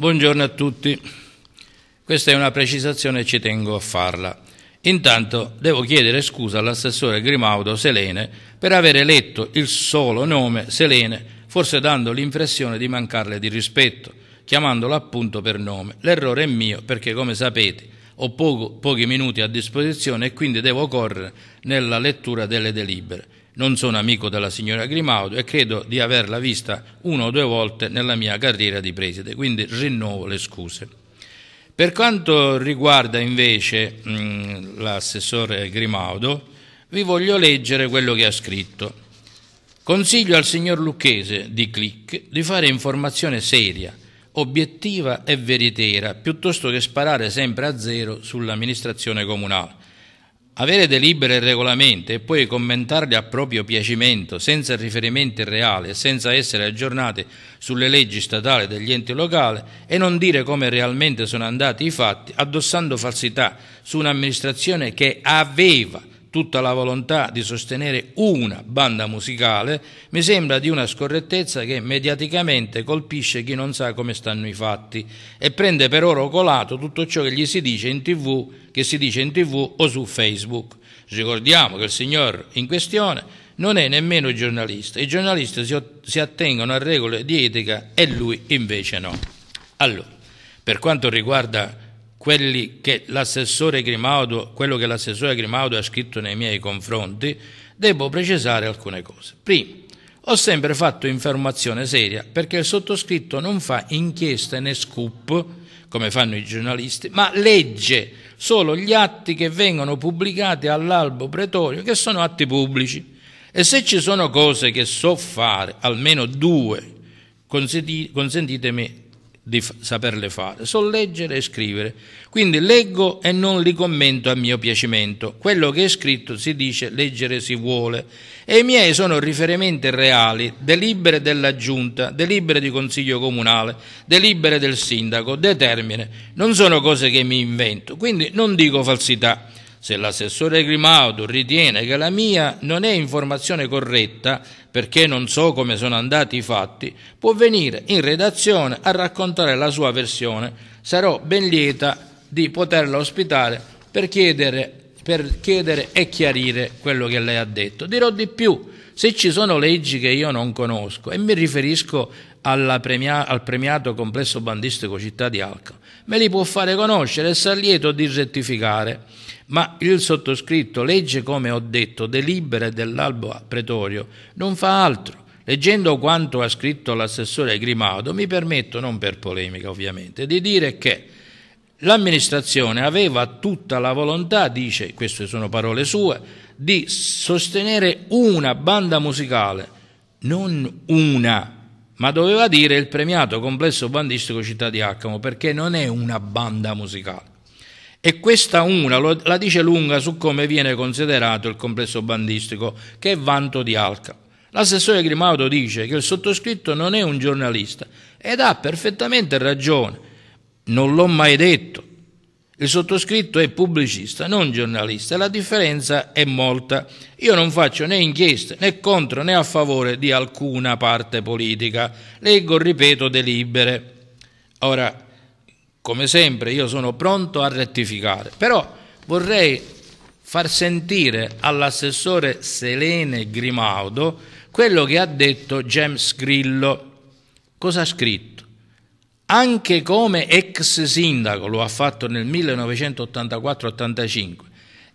Buongiorno a tutti. Questa è una precisazione e ci tengo a farla. Intanto devo chiedere scusa all'assessore Grimaudo Selene per avere letto il solo nome Selene, forse dando l'impressione di mancarle di rispetto, chiamandola appunto per nome. L'errore è mio perché, come sapete, ho poco, pochi minuti a disposizione e quindi devo correre nella lettura delle delibere. Non sono amico della signora Grimaudo e credo di averla vista una o due volte nella mia carriera di preside, quindi rinnovo le scuse. Per quanto riguarda invece mm, l'assessore Grimaudo, vi voglio leggere quello che ha scritto. Consiglio al signor Lucchese di Click di fare informazione seria, obiettiva e veritiera, piuttosto che sparare sempre a zero sull'amministrazione comunale. Avere delibere e regolamenti e poi commentarli a proprio piacimento, senza riferimenti reali e senza essere aggiornati sulle leggi statali degli enti locali e non dire come realmente sono andati i fatti, addossando falsità su un'amministrazione che aveva tutta la volontà di sostenere una banda musicale mi sembra di una scorrettezza che mediaticamente colpisce chi non sa come stanno i fatti e prende per oro colato tutto ciò che gli si dice in tv, che si dice in tv o su Facebook. Ricordiamo che il signor in questione non è nemmeno giornalista, i giornalisti si, si attengono a regole di etica e lui invece no. Allora, per quanto riguarda quelli che l'assessore Grimaudo, quello che l'assessore Grimaudo ha scritto nei miei confronti, devo precisare alcune cose. Primo, ho sempre fatto informazione seria perché il sottoscritto non fa inchieste né scoop, come fanno i giornalisti, ma legge solo gli atti che vengono pubblicati all'albo pretorio, che sono atti pubblici. E se ci sono cose che so fare, almeno due, consentitemi di saperle fare, so leggere e scrivere. Quindi leggo e non li commento a mio piacimento. Quello che è scritto si dice leggere si vuole e i miei sono riferimenti reali, delibere della giunta, delibere di consiglio comunale, delibere del sindaco, determine. Non sono cose che mi invento, quindi non dico falsità. Se l'assessore Grimaudo ritiene che la mia non è informazione corretta, perché non so come sono andati i fatti, può venire in redazione a raccontare la sua versione. Sarò ben lieta di poterla ospitare per chiedere, per chiedere e chiarire quello che lei ha detto. Dirò di più, se ci sono leggi che io non conosco, e mi riferisco premia, al premiato complesso bandistico Città di Alca, me li può fare conoscere e sarà lieto di rettificare. Ma il sottoscritto legge, come ho detto, delibere dell'albo pretorio, non fa altro. Leggendo quanto ha scritto l'assessore Grimaldo, mi permetto, non per polemica ovviamente, di dire che l'amministrazione aveva tutta la volontà, dice, queste sono parole sue, di sostenere una banda musicale, non una ma doveva dire il premiato complesso bandistico Città di Accamo, perché non è una banda musicale. E questa una lo, la dice lunga su come viene considerato il complesso bandistico, che è vanto di Alca. L'assessore Grimaudo dice che il sottoscritto non è un giornalista ed ha perfettamente ragione. Non l'ho mai detto il sottoscritto è pubblicista, non giornalista, la differenza è molta. Io non faccio né inchieste né contro né a favore di alcuna parte politica, leggo, ripeto, delibere. Ora, come sempre, io sono pronto a rettificare, però vorrei far sentire all'assessore Selene Grimaudo quello che ha detto James Grillo. Cosa ha scritto? anche come ex sindaco, lo ha fatto nel 1984-85,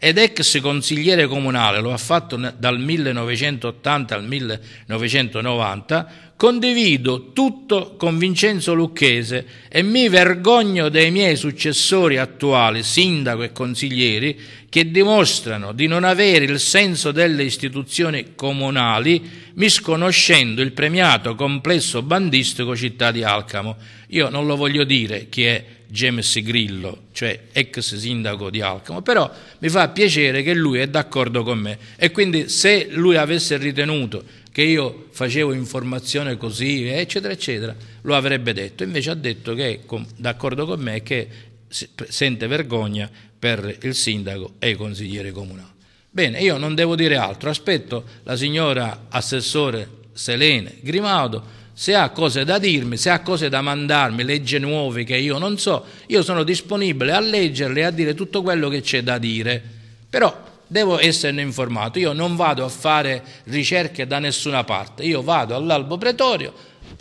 ed ex consigliere comunale, lo ha fatto dal 1980 al 1990, condivido tutto con Vincenzo Lucchese e mi vergogno dei miei successori attuali, sindaco e consiglieri, che dimostrano di non avere il senso delle istituzioni comunali, misconoscendo il premiato complesso bandistico città di Alcamo. Io non lo voglio dire chi è James Grillo, cioè ex sindaco di Alcamo, però mi fa piacere che lui è d'accordo con me e quindi se lui avesse ritenuto che io facevo informazione così, eccetera, eccetera, lo avrebbe detto. Invece ha detto che è d'accordo con me e che sente vergogna per il sindaco e i consiglieri comunali. Bene, io non devo dire altro, aspetto la signora assessore Selene Grimaudo se ha cose da dirmi, se ha cose da mandarmi, leggi nuove che io non so, io sono disponibile a leggerle e a dire tutto quello che c'è da dire, però devo esserne informato, io non vado a fare ricerche da nessuna parte, io vado all'albo pretorio,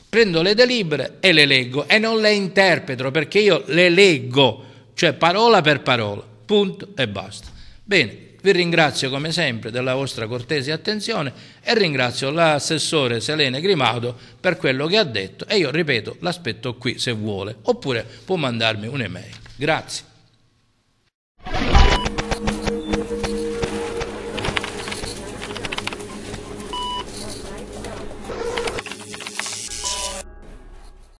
prendo le delibere e le leggo e non le interpreto perché io le leggo, cioè parola per parola, punto e basta. Bene, vi ringrazio come sempre della vostra cortese attenzione e ringrazio l'assessore Selene Grimado per quello che ha detto e io ripeto l'aspetto qui se vuole oppure può mandarmi un'email. Grazie.